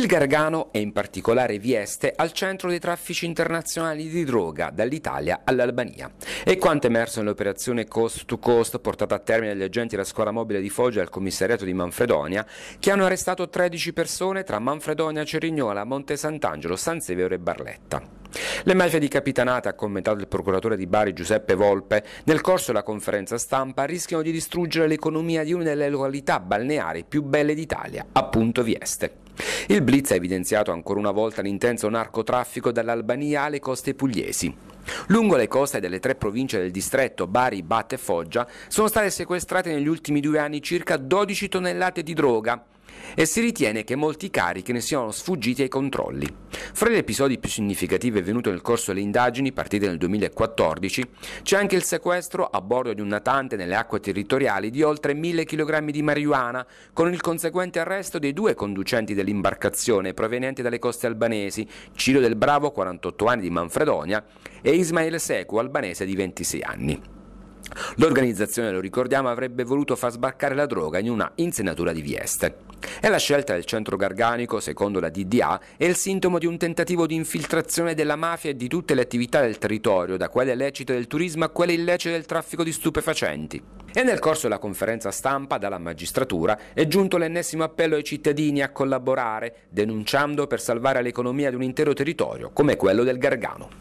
Il Gargano e in particolare Vieste al centro dei traffici internazionali di droga dall'Italia all'Albania. E quanto emerso nell'operazione Coast to Coast portata a termine dagli agenti della scuola mobile di Foggia e al commissariato di Manfredonia, che hanno arrestato 13 persone tra Manfredonia, Cerignola, Monte Sant'Angelo, San Severo e Barletta. Le mafie di Capitanata, ha commentato il procuratore di Bari Giuseppe Volpe, nel corso della conferenza stampa rischiano di distruggere l'economia di una delle località balneari più belle d'Italia, appunto Vieste. Il blitz ha evidenziato ancora una volta l'intenso narcotraffico dall'Albania alle coste pugliesi. Lungo le coste delle tre province del distretto Bari, Batte e Foggia sono state sequestrate negli ultimi due anni circa 12 tonnellate di droga, e si ritiene che molti carichi ne siano sfuggiti ai controlli. Fra gli episodi più significativi avvenuti nel corso delle indagini partite nel 2014 c'è anche il sequestro a bordo di un natante nelle acque territoriali di oltre 1000 kg di marijuana, con il conseguente arresto dei due conducenti dell'imbarcazione provenienti dalle coste albanesi, Ciro del Bravo, 48 anni di Manfredonia, e Ismail Secu, albanese di 26 anni. L'organizzazione, lo ricordiamo, avrebbe voluto far sbarcare la droga in una insenatura di Vieste. E la scelta del centro garganico, secondo la DDA, è il sintomo di un tentativo di infiltrazione della mafia e di tutte le attività del territorio, da quelle lecite del turismo a quelle illecite del traffico di stupefacenti. E nel corso della conferenza stampa dalla magistratura è giunto l'ennesimo appello ai cittadini a collaborare, denunciando per salvare l'economia di un intero territorio come quello del Gargano.